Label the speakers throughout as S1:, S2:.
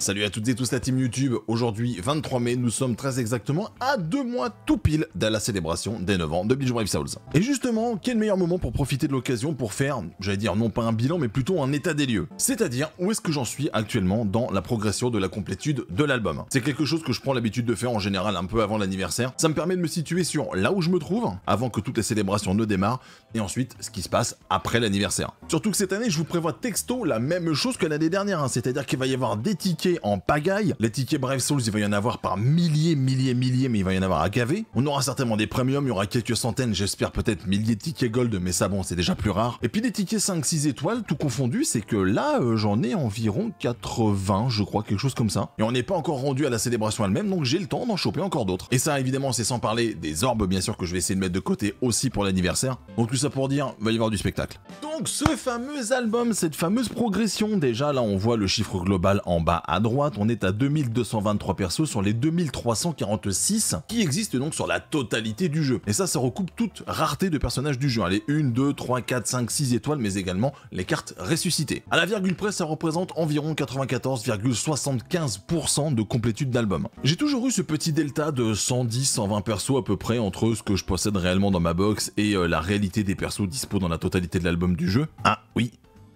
S1: Salut à toutes et tous la team YouTube, aujourd'hui 23 mai, nous sommes très exactement à deux mois tout pile de la célébration des 9 ans de Beach Brave Souls. Et justement, quel meilleur moment pour profiter de l'occasion pour faire, j'allais dire non pas un bilan mais plutôt un état des lieux. C'est-à-dire où est-ce que j'en suis actuellement dans la progression de la complétude de l'album. C'est quelque chose que je prends l'habitude de faire en général un peu avant l'anniversaire, ça me permet de me situer sur là où je me trouve, avant que toutes les célébrations ne démarrent, et ensuite ce qui se passe après l'anniversaire. Surtout que cette année je vous prévois texto la même chose que l'année dernière, hein. c'est-à-dire qu'il va y avoir des tickets en pagaille. Les tickets Brave Souls, il va y en avoir par milliers, milliers, milliers, mais il va y en avoir à gaver. On aura certainement des premiums, il y aura quelques centaines, j'espère peut-être milliers de tickets gold, mais ça bon, c'est déjà plus rare. Et puis des tickets 5-6 étoiles, tout confondu, c'est que là, euh, j'en ai environ 80, je crois, quelque chose comme ça. Et on n'est pas encore rendu à la célébration elle-même, donc j'ai le temps d'en choper encore d'autres. Et ça, évidemment, c'est sans parler des orbes, bien sûr, que je vais essayer de mettre de côté aussi pour l'anniversaire. Donc tout ça pour dire, va y avoir du spectacle donc ce fameux album, cette fameuse progression, déjà là on voit le chiffre global en bas à droite, on est à 2223 persos sur les 2346 qui existent donc sur la totalité du jeu. Et ça, ça recoupe toute rareté de personnages du jeu, Allez, les 1, 2, 3, 4, 5, 6 étoiles, mais également les cartes ressuscitées. À la virgule près, ça représente environ 94,75% de complétude d'album. J'ai toujours eu ce petit delta de 110-120 persos à peu près entre ce que je possède réellement dans ma box et euh, la réalité des persos dispo dans la totalité de l'album du jeu. Ah oui,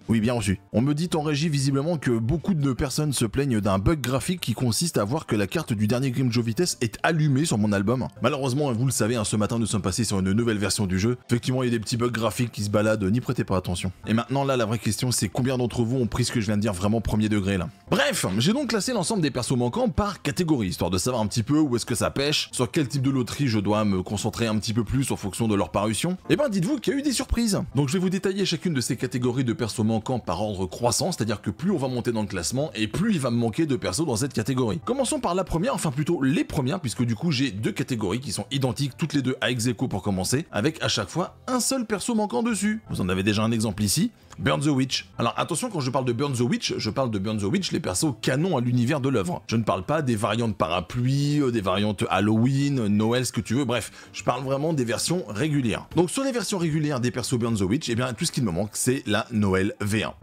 S1: oui, bien reçu. On me dit en régie visiblement que beaucoup de personnes se plaignent d'un bug graphique qui consiste à voir que la carte du dernier Grimjo Vitesse est allumée sur mon album. Malheureusement, vous le savez, hein, ce matin nous sommes passés sur une nouvelle version du jeu. Effectivement, il y a des petits bugs graphiques qui se baladent, n'y prêtez pas attention. Et maintenant là, la vraie question c'est combien d'entre vous ont pris ce que je viens de dire vraiment premier degré là. Bref, j'ai donc classé l'ensemble des persos manquants par catégorie, histoire de savoir un petit peu où est-ce que ça pêche, sur quel type de loterie je dois me concentrer un petit peu plus en fonction de leur parution. Et eh ben dites-vous qu'il y a eu des surprises. Donc je vais vous détailler chacune de ces catégories de persos manquants manquant par ordre croissant, c'est-à-dire que plus on va monter dans le classement et plus il va me manquer de persos dans cette catégorie. Commençons par la première, enfin plutôt les premières, puisque du coup j'ai deux catégories qui sont identiques toutes les deux à ex pour commencer, avec à chaque fois un seul perso manquant dessus. Vous en avez déjà un exemple ici, Burn the Witch. Alors attention, quand je parle de Burn the Witch, je parle de Burn the Witch, les persos canon à l'univers de l'œuvre. Je ne parle pas des variantes parapluie, euh, des variantes Halloween, Noël, ce que tu veux, bref, je parle vraiment des versions régulières. Donc sur les versions régulières des persos Burn the Witch, eh bien tout ce qui me manque, c'est la Noël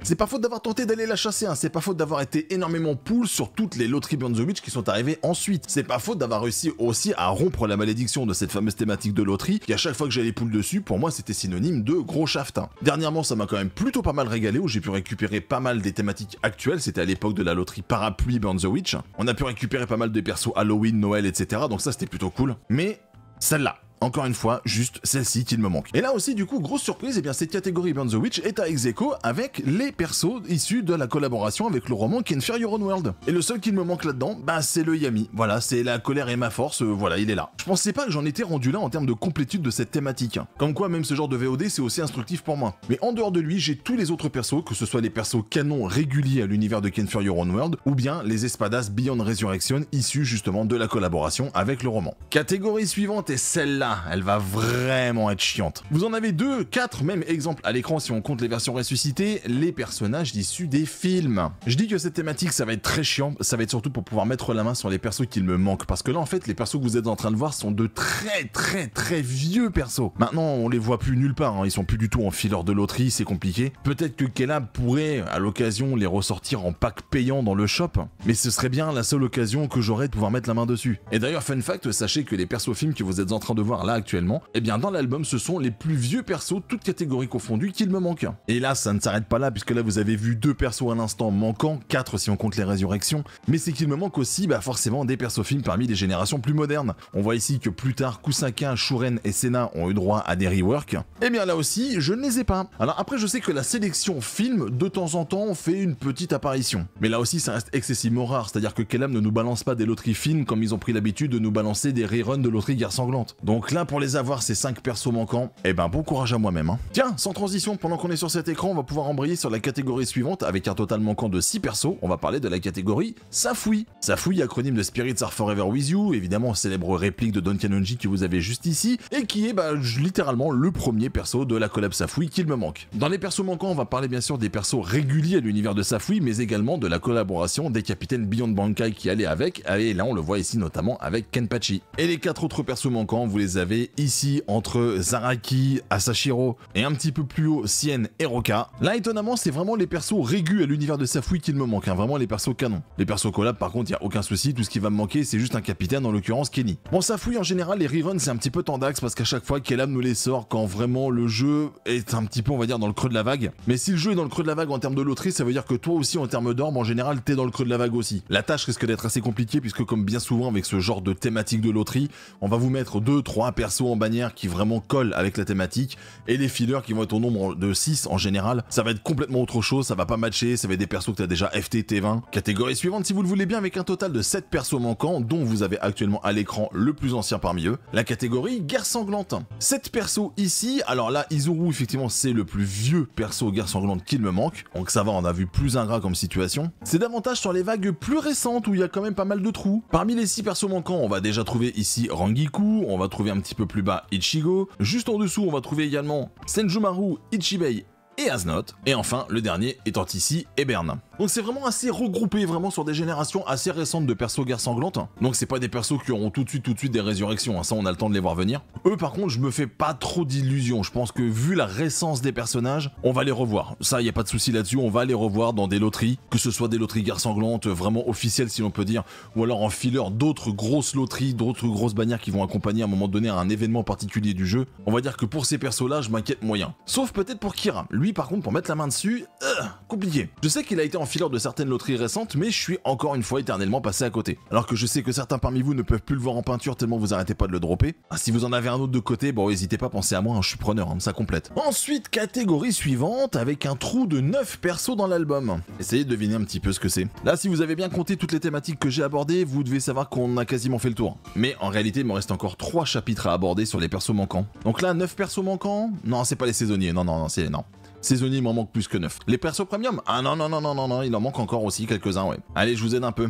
S1: c'est pas faute d'avoir tenté d'aller la chasser, hein. c'est pas faute d'avoir été énormément poule sur toutes les loteries the Witch qui sont arrivées ensuite. C'est pas faute d'avoir réussi aussi à rompre la malédiction de cette fameuse thématique de loterie qui à chaque fois que j'allais poule dessus, pour moi c'était synonyme de gros shaftin. Hein. Dernièrement, ça m'a quand même plutôt pas mal régalé où j'ai pu récupérer pas mal des thématiques actuelles, c'était à l'époque de la loterie parapluie the Witch. On a pu récupérer pas mal des persos Halloween, Noël, etc. Donc ça c'était plutôt cool. Mais celle-là, encore une fois, juste celle-ci qu'il me manque. Et là aussi, du coup, grosse surprise, et eh bien cette catégorie Beyond the Witch est à ex avec les persos issus de la collaboration avec le roman Ken Fury Your Own World. Et le seul qu'il me manque là-dedans, bah c'est le Yami. Voilà, c'est la colère et ma force, euh, voilà, il est là. Je pensais pas que j'en étais rendu là en termes de complétude de cette thématique. Comme quoi, même ce genre de VOD, c'est aussi instructif pour moi. Mais en dehors de lui, j'ai tous les autres persos, que ce soit les persos canons réguliers à l'univers de Ken Your Own World, ou bien les espadas Beyond Resurrection issus justement de la collaboration avec le roman. Catégorie suivante est celle-là elle va vraiment être chiante. Vous en avez deux, quatre même exemple à l'écran si on compte les versions ressuscitées, les personnages issus des films. Je dis que cette thématique, ça va être très chiant, ça va être surtout pour pouvoir mettre la main sur les persos qu'il me manque, parce que là, en fait, les persos que vous êtes en train de voir sont de très très très vieux persos. Maintenant, on les voit plus nulle part, hein. ils sont plus du tout en fileur de loterie, c'est compliqué. Peut-être que Kellab pourrait, à l'occasion, les ressortir en pack payant dans le shop, mais ce serait bien la seule occasion que j'aurais de pouvoir mettre la main dessus. Et d'ailleurs, fun fact, sachez que les persos films que vous êtes en train de voir là actuellement, et eh bien dans l'album ce sont les plus vieux persos, toutes catégories confondues, qu'il me manque. Et là ça ne s'arrête pas là puisque là vous avez vu deux persos à l'instant manquants, quatre si on compte les résurrections, mais c'est qu'il me manque aussi bah, forcément des persos films parmi les générations plus modernes. On voit ici que plus tard Kusaka, Shuren et Sena ont eu droit à des reworks, et eh bien là aussi je ne les ai pas. Alors après je sais que la sélection film de temps en temps fait une petite apparition, mais là aussi ça reste excessivement rare, c'est-à-dire que Kellam ne nous balance pas des loteries films comme ils ont pris l'habitude de nous balancer des reruns de loteries guerre sanglante. Donc là, pour les avoir, ces 5 persos manquants, et eh ben bon courage à moi-même. Hein. Tiens, sans transition, pendant qu'on est sur cet écran, on va pouvoir embrayer sur la catégorie suivante avec un total manquant de 6 persos. On va parler de la catégorie safoui Safoui, acronyme de Spirits Are Forever With You, évidemment célèbre réplique de Don Kanonji que vous avez juste ici, et qui est bah, littéralement le premier perso de la collab Safoui qu'il me manque. Dans les persos manquants, on va parler bien sûr des persos réguliers à l'univers de safoui mais également de la collaboration des capitaines Beyond Bankai qui allait avec, et là on le voit ici notamment avec Kenpachi. Et les 4 autres persos manquants, vous les avez avez ici entre Zaraki, Asashiro et un petit peu plus haut Sien et Roka. Là étonnamment c'est vraiment les persos régus à l'univers de Safui qu'il me manque, hein. vraiment les persos canon. Les persos collab par contre il n'y a aucun souci, tout ce qui va me manquer c'est juste un capitaine en l'occurrence Kenny. Bon Safui en général les reruns c'est un petit peu tendax parce qu'à chaque fois Kelam nous les sort quand vraiment le jeu est un petit peu on va dire dans le creux de la vague. Mais si le jeu est dans le creux de la vague en termes de loterie ça veut dire que toi aussi en termes d'orbe en général t'es dans le creux de la vague aussi. La tâche risque d'être assez compliquée puisque comme bien souvent avec ce genre de thématique de loterie on va vous mettre 2, 3, un perso en bannière qui vraiment colle avec la thématique, et les fillers qui vont être au nombre de 6 en général, ça va être complètement autre chose, ça va pas matcher, ça va être des persos que tu as déjà FT, T20. Catégorie suivante si vous le voulez bien avec un total de 7 persos manquants, dont vous avez actuellement à l'écran le plus ancien parmi eux, la catégorie guerre sanglante. 7 persos ici, alors là Izuru effectivement c'est le plus vieux perso guerre sanglante qu'il me manque, donc ça va on a vu plus ingrat comme situation. C'est davantage sur les vagues plus récentes où il y a quand même pas mal de trous. Parmi les 6 persos manquants on va déjà trouver ici Rangiku, on va trouver un petit peu plus bas Ichigo. Juste en dessous, on va trouver également Senjumaru, Ichibei et Aznot, et enfin le dernier étant ici Ebern. Donc c'est vraiment assez regroupé vraiment sur des générations assez récentes de persos guerre sanglante. Donc c'est pas des persos qui auront tout de suite tout de suite des résurrections, hein. ça on a le temps de les voir venir. Eux par contre je me fais pas trop d'illusions, je pense que vu la récence des personnages, on va les revoir. Ça y a pas de souci là-dessus, on va les revoir dans des loteries, que ce soit des loteries guerre sanglante euh, vraiment officielles si l'on peut dire, ou alors en fileur d'autres grosses loteries, d'autres grosses bannières qui vont accompagner à un moment donné un événement particulier du jeu. On va dire que pour ces persos là je m'inquiète moyen. Sauf peut-être pour Kira, lui par contre, pour mettre la main dessus, euh, compliqué. Je sais qu'il a été en fileur de certaines loteries récentes, mais je suis encore une fois éternellement passé à côté. Alors que je sais que certains parmi vous ne peuvent plus le voir en peinture tellement vous arrêtez pas de le dropper. Ah, si vous en avez un autre de côté, bon, n'hésitez pas, penser à moi, hein, je suis preneur, hein, ça complète. Ensuite, catégorie suivante, avec un trou de 9 persos dans l'album. Essayez de deviner un petit peu ce que c'est. Là, si vous avez bien compté toutes les thématiques que j'ai abordées, vous devez savoir qu'on a quasiment fait le tour. Mais en réalité, il me reste encore 3 chapitres à aborder sur les persos manquants. Donc là, 9 persos manquants Non, c'est pas les saisonniers, non, non, non, c'est... Non. Saisonnier, il m'en manque plus que 9. Les persos premium Ah non, non, non, non, non, non, il en manque encore aussi quelques-uns, ouais. Allez, je vous aide un peu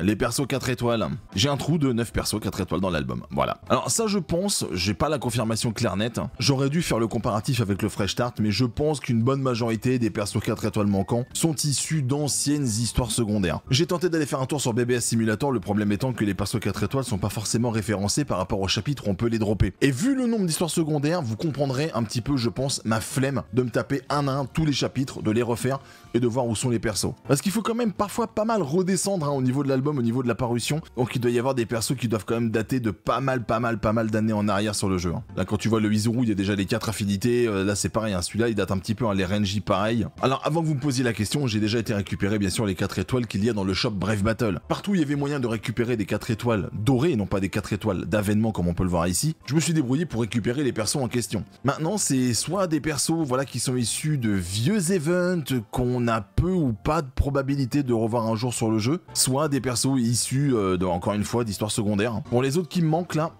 S1: les persos 4 étoiles. J'ai un trou de 9 persos 4 étoiles dans l'album. Voilà. Alors ça je pense, j'ai pas la confirmation claire nette. J'aurais dû faire le comparatif avec le Fresh Start, mais je pense qu'une bonne majorité des persos 4 étoiles manquants sont issus d'anciennes histoires secondaires. J'ai tenté d'aller faire un tour sur BBS Simulator, le problème étant que les persos 4 étoiles sont pas forcément référencés par rapport au chapitre où on peut les dropper. Et vu le nombre d'histoires secondaires, vous comprendrez un petit peu, je pense, ma flemme de me taper un à un tous les chapitres, de les refaire et de voir où sont les persos. Parce qu'il faut quand même parfois pas mal redescendre hein, au niveau de l'album au niveau de la parution. Donc il doit y avoir des persos qui doivent quand même dater de pas mal, pas mal, pas mal d'années en arrière sur le jeu. Hein. Là, quand tu vois le Izuru, il y a déjà les quatre affinités. Euh, là, c'est pareil. Hein. Celui-là, il date un petit peu. Hein. Les Renji, pareil. Alors, avant que vous me posiez la question, j'ai déjà été récupérer, bien sûr, les quatre étoiles qu'il y a dans le shop Brave Battle. Partout, il y avait moyen de récupérer des quatre étoiles dorées non pas des quatre étoiles d'avènement comme on peut le voir ici. Je me suis débrouillé pour récupérer les persos en question. Maintenant, c'est soit des persos voilà, qui sont issus de vieux events qu'on a peu ou pas de probabilité de revoir un jour sur le jeu, soit des persos issu euh, de, encore une fois, d'histoire secondaire Pour les autres qui me manquent là,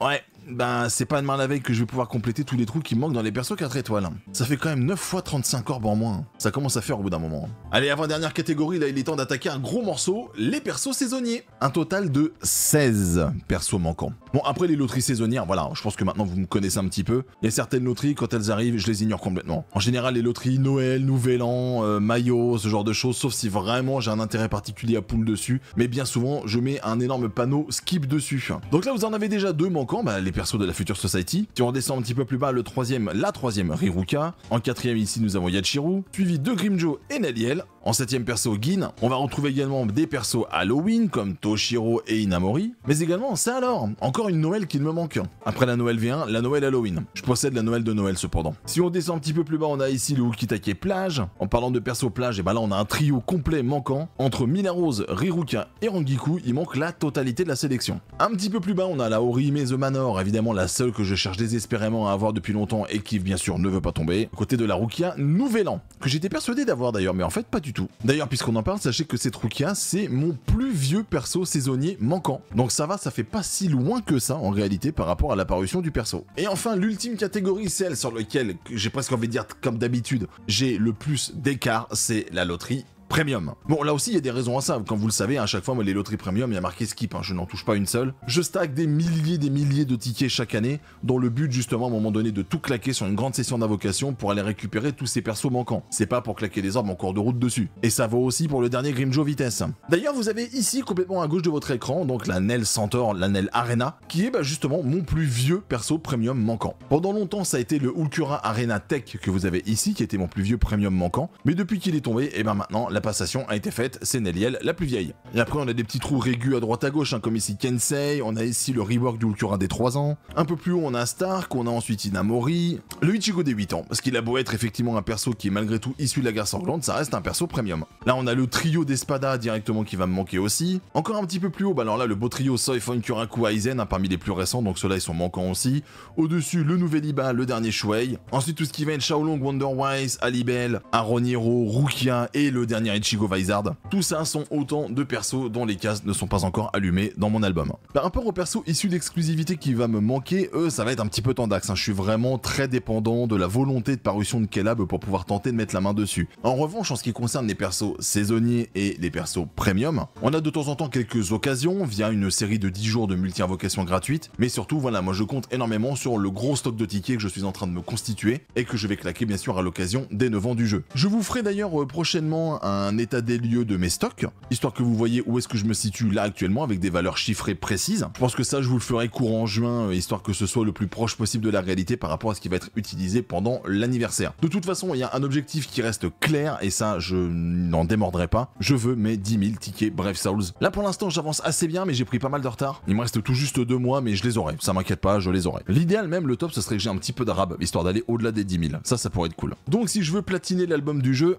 S1: ouais, ben c'est pas demain la veille que je vais pouvoir compléter tous les trous qui manquent dans les persos 4 étoiles. Ça fait quand même 9 fois 35 orbes en moins. Ça commence à faire au bout d'un moment. Allez, avant-dernière catégorie, là il est temps d'attaquer un gros morceau, les persos saisonniers. Un total de 16 persos manquants. Bon, après les loteries saisonnières, voilà, je pense que maintenant vous me connaissez un petit peu. Il y a certaines loteries, quand elles arrivent, je les ignore complètement. En général, les loteries Noël, Nouvel An, euh, Mayo, Maillot, ce genre de choses, sauf si vraiment j'ai un intérêt particulier à poule dessus. Mais bien souvent, je mets un énorme panneau skip dessus. Donc là, vous en avez déjà deux manquants, bah, les perso de la Future Society. Si on redescend un petit peu plus bas, le troisième, la troisième, Riruka. En quatrième, ici, nous avons Yachiru, suivi de Grimjo et Neliel. En septième perso Gin, on va retrouver également des persos Halloween comme Toshiro et Inamori, mais également ça alors, encore une Noël qui ne me manque. Après la Noël V1, la Noël Halloween. Je possède la Noël de Noël cependant. Si on descend un petit peu plus bas, on a ici le Ukitake Plage. En parlant de perso plage, et eh bah ben là on a un trio complet manquant. Entre Minarose, Rose, Riruka et Rangiku, il manque la totalité de la sélection. Un petit peu plus bas, on a la Orihime The Manor, évidemment la seule que je cherche désespérément à avoir depuis longtemps et qui bien sûr ne veut pas tomber. Côté de la Rukia, Nouvel An, que j'étais persuadé d'avoir d'ailleurs, mais en fait pas du tout. D'ailleurs, puisqu'on en parle, sachez que cette Rukia, c'est mon plus vieux perso saisonnier manquant. Donc ça va, ça fait pas si loin que ça en réalité par rapport à l'apparition du perso. Et enfin, l'ultime catégorie, celle sur laquelle j'ai presque envie de dire comme d'habitude, j'ai le plus d'écart, c'est la loterie premium. Bon, là aussi, il y a des raisons à ça. Comme vous le savez, à chaque fois, moi, les loteries premium, il y a marqué skip. Hein, je n'en touche pas une seule. Je stack des milliers, des milliers de tickets chaque année, dont le but, justement, à un moment donné, de tout claquer sur une grande session d'invocation pour aller récupérer tous ces persos manquants. C'est pas pour claquer des orbes en cours de route dessus. Et ça vaut aussi pour le dernier Grimjo Vitesse. D'ailleurs, vous avez ici, complètement à gauche de votre écran, donc la Nel Centaur, la Arena, qui est bah, justement mon plus vieux perso premium manquant. Pendant longtemps, ça a été le Ulcura Arena Tech que vous avez ici, qui était mon plus vieux premium manquant. Mais depuis qu'il est tombé, et eh ben maintenant, la passation a été faite, c'est Neliel la plus vieille. Et après on a des petits trous régus à droite à gauche, hein, comme ici Kensei, on a ici le rework du des 3 ans. Un peu plus haut on a Stark, on a ensuite Inamori, le Ichigo des 8 ans, parce qu'il a beau être effectivement un perso qui est malgré tout issu de la guerre sanglante, ça reste un perso premium. Là on a le trio d'Espada directement qui va me manquer aussi. Encore un petit peu plus haut, bah alors là le beau trio Soifon Kuraku Aizen, hein, parmi les plus récents, donc ceux-là ils sont manquants aussi. Au-dessus le nouvel Iba, le dernier Shuei. Ensuite tout ce qui va être Shaolong, Wonderwise, Alibel, Aroniro, Rukia et le dernier et Chigo Wizard. Tout ça sont autant de persos dont les cases ne sont pas encore allumées dans mon album. Bah, Par rapport aux persos issus d'exclusivité qui va me manquer, euh, ça va être un petit peu tendax. Hein. Je suis vraiment très dépendant de la volonté de parution de Kelab pour pouvoir tenter de mettre la main dessus. En revanche, en ce qui concerne les persos saisonniers et les persos premium, on a de temps en temps quelques occasions via une série de 10 jours de multi-invocations gratuites, mais surtout, voilà, moi je compte énormément sur le gros stock de tickets que je suis en train de me constituer et que je vais claquer bien sûr à l'occasion des 9 ans du jeu. Je vous ferai d'ailleurs euh, prochainement un un état des lieux de mes stocks, histoire que vous voyez où est-ce que je me situe là actuellement avec des valeurs chiffrées précises. Je pense que ça, je vous le ferai courant juin, euh, histoire que ce soit le plus proche possible de la réalité par rapport à ce qui va être utilisé pendant l'anniversaire. De toute façon, il y a un objectif qui reste clair, et ça, je n'en démordrai pas. Je veux mes 10 000 tickets bref Souls. Là, pour l'instant, j'avance assez bien, mais j'ai pris pas mal de retard. Il me reste tout juste deux mois, mais je les aurai. Ça m'inquiète pas, je les aurai. L'idéal même, le top, ce serait que j'ai un petit peu d'arabe, histoire d'aller au-delà des 10 000. Ça, ça pourrait être cool. Donc, si je veux platiner l'album du jeu,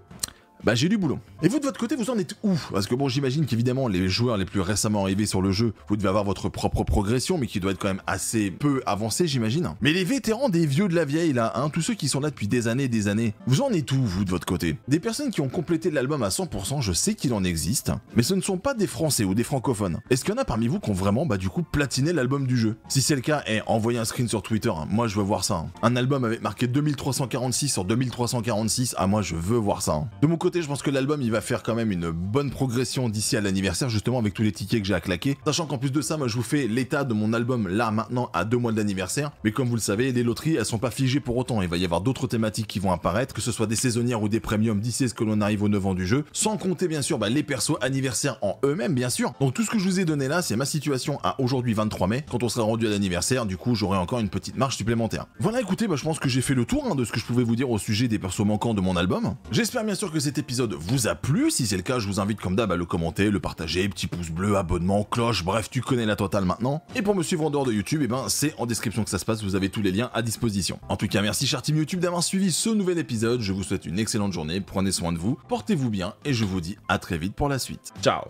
S1: bah j'ai du boulot. Et vous de votre côté, vous en êtes où Parce que bon, j'imagine qu'évidemment, les joueurs les plus récemment arrivés sur le jeu, vous devez avoir votre propre progression, mais qui doit être quand même assez peu avancée, j'imagine. Mais les vétérans des vieux de la vieille, là, hein, tous ceux qui sont là depuis des années et des années, vous en êtes où, vous de votre côté Des personnes qui ont complété l'album à 100%, je sais qu'il en existe, mais ce ne sont pas des Français ou des francophones. Est-ce qu'il y en a parmi vous qui ont vraiment, bah du coup, platiné l'album du jeu Si c'est le cas, et eh, envoyez un screen sur Twitter, hein. moi je veux voir ça. Hein. Un album avec marqué 2346 sur 2346, ah moi je veux voir ça. Hein. De mon côté, je pense que l'album, il va faire quand même une bonne progression d'ici à l'anniversaire, justement, avec tous les tickets que j'ai à claquer. Sachant qu'en plus de ça, moi, je vous fais l'état de mon album là, maintenant, à deux mois d'anniversaire Mais comme vous le savez, les loteries, elles sont pas figées pour autant. Il va y avoir d'autres thématiques qui vont apparaître, que ce soit des saisonnières ou des premiums d'ici à ce que l'on arrive au 9 ans du jeu. Sans compter, bien sûr, bah, les persos anniversaires en eux-mêmes, bien sûr. Donc, tout ce que je vous ai donné là, c'est ma situation à aujourd'hui 23 mai. Quand on sera rendu à l'anniversaire, du coup, j'aurai encore une petite marche supplémentaire. Voilà, écoutez, bah, je pense que j'ai fait le tour hein, de ce que je pouvais vous dire au sujet des persos manquants de mon album. J'espère bien sûr que c'était épisode vous a plu. Si c'est le cas, je vous invite comme d'hab à le commenter, le partager, petit pouce bleu, abonnement, cloche, bref, tu connais la totale maintenant. Et pour me suivre en dehors de YouTube, et eh ben, c'est en description que ça se passe, vous avez tous les liens à disposition. En tout cas, merci cher team YouTube d'avoir suivi ce nouvel épisode. Je vous souhaite une excellente journée, prenez soin de vous, portez-vous bien et je vous dis à très vite pour la suite. Ciao